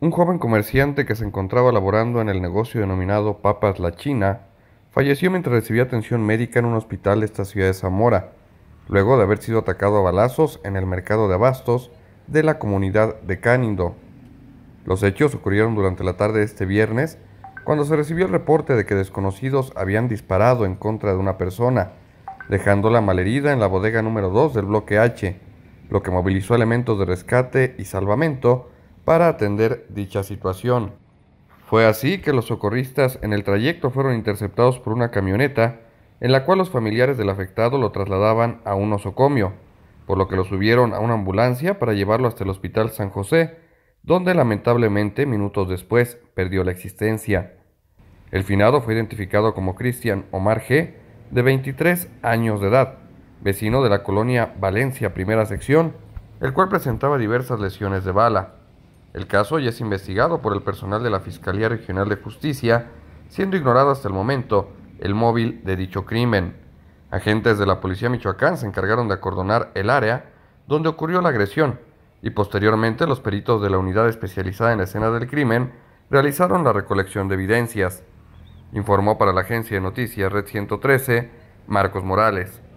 Un joven comerciante que se encontraba laborando en el negocio denominado Papas La China falleció mientras recibía atención médica en un hospital de esta ciudad de Zamora, luego de haber sido atacado a balazos en el mercado de abastos de la comunidad de Canindo. Los hechos ocurrieron durante la tarde de este viernes, cuando se recibió el reporte de que desconocidos habían disparado en contra de una persona, dejándola malherida en la bodega número 2 del bloque H, lo que movilizó elementos de rescate y salvamento para atender dicha situación. Fue así que los socorristas en el trayecto fueron interceptados por una camioneta en la cual los familiares del afectado lo trasladaban a un osocomio, por lo que lo subieron a una ambulancia para llevarlo hasta el Hospital San José, donde lamentablemente minutos después perdió la existencia. El finado fue identificado como Cristian Omar G., de 23 años de edad, vecino de la colonia Valencia Primera Sección, el cual presentaba diversas lesiones de bala. El caso ya es investigado por el personal de la Fiscalía Regional de Justicia, siendo ignorado hasta el momento el móvil de dicho crimen. Agentes de la Policía Michoacán se encargaron de acordonar el área donde ocurrió la agresión y posteriormente los peritos de la unidad especializada en la escena del crimen realizaron la recolección de evidencias. Informó para la agencia de noticias Red 113 Marcos Morales.